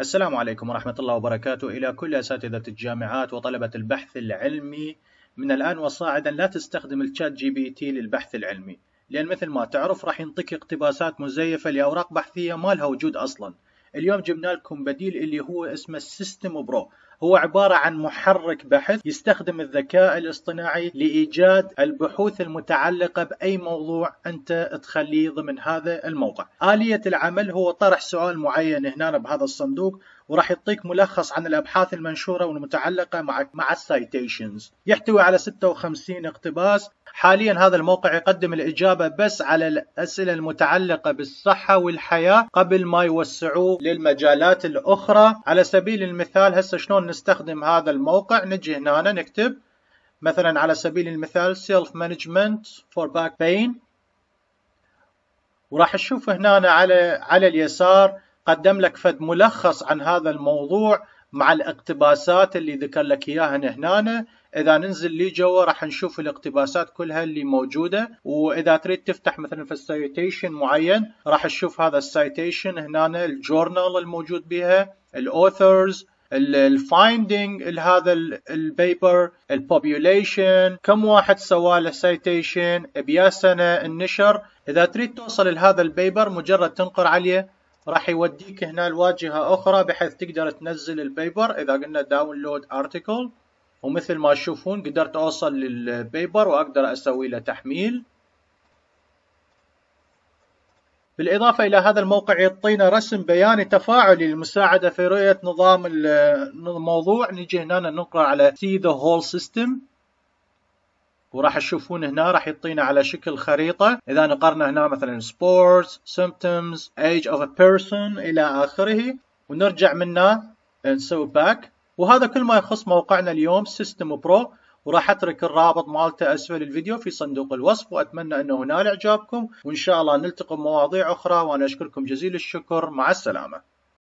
السلام عليكم ورحمة الله وبركاته إلى كل أساتذة الجامعات وطلبة البحث العلمي من الآن وصاعدا لا تستخدم الشات جي بي تي للبحث العلمي لأن مثل ما تعرف راح ينطيك اقتباسات مزيفة لأوراق بحثية ما لها وجود أصلا اليوم جبنا لكم بديل اللي هو اسمه السيستم برو هو عبارة عن محرك بحث يستخدم الذكاء الاصطناعي لإيجاد البحوث المتعلقة بأي موضوع أنت تخليه ضمن هذا الموقع آلية العمل هو طرح سؤال معين هنا بهذا الصندوق وراح يعطيك ملخص عن الابحاث المنشوره والمتعلقه مع مع السايتيشنز يحتوي على 56 اقتباس حاليا هذا الموقع يقدم الإجابة بس على الأسئلة المتعلقة بالصحة والحياة قبل ما يوسعوه للمجالات الأخرى على سبيل المثال هسه شلون نستخدم هذا الموقع نجي هنا نكتب مثلا على سبيل المثال self management for back pain وراح تشوف هنا على على اليسار قدم لك فد ملخص عن هذا الموضوع مع الاقتباسات اللي ذكر لك اياها هنا اذا ننزل لي جوا راح نشوف الاقتباسات كلها اللي موجوده واذا تريد تفتح مثلا في السايتيشن معين راح تشوف هذا السايتيشن هنا الجورنال الموجود بها الاوثرز الفايندينج لهذا البيبر البوبوليشن كم واحد سوى له سايتيشن بيا سنه النشر اذا تريد توصل لهذا البيبر مجرد تنقر عليه راح يوديك هنا لواجهة اخرى بحيث تقدر تنزل البيبر اذا قلنا داونلود ارتكل ومثل ما تشوفون قدرت اوصل للبيبر واقدر اسوي له تحميل بالإضافة إلى هذا الموقع يعطينا رسم بياني تفاعلي للمساعدة في رؤية نظام الموضوع نجي هنا نقرأ على See the whole system وراح تشوفون هنا راح يعطينا على شكل خريطه اذا نقرنا هنا مثلا سبورتس symptoms age of a person الى اخره ونرجع منه نسوي باك وهذا كل ما يخص موقعنا اليوم سيستم برو وراح اترك الرابط مالته اسفل الفيديو في صندوق الوصف واتمنى انه نال اعجابكم وان شاء الله نلتقي بمواضيع اخرى وانا اشكركم جزيل الشكر مع السلامه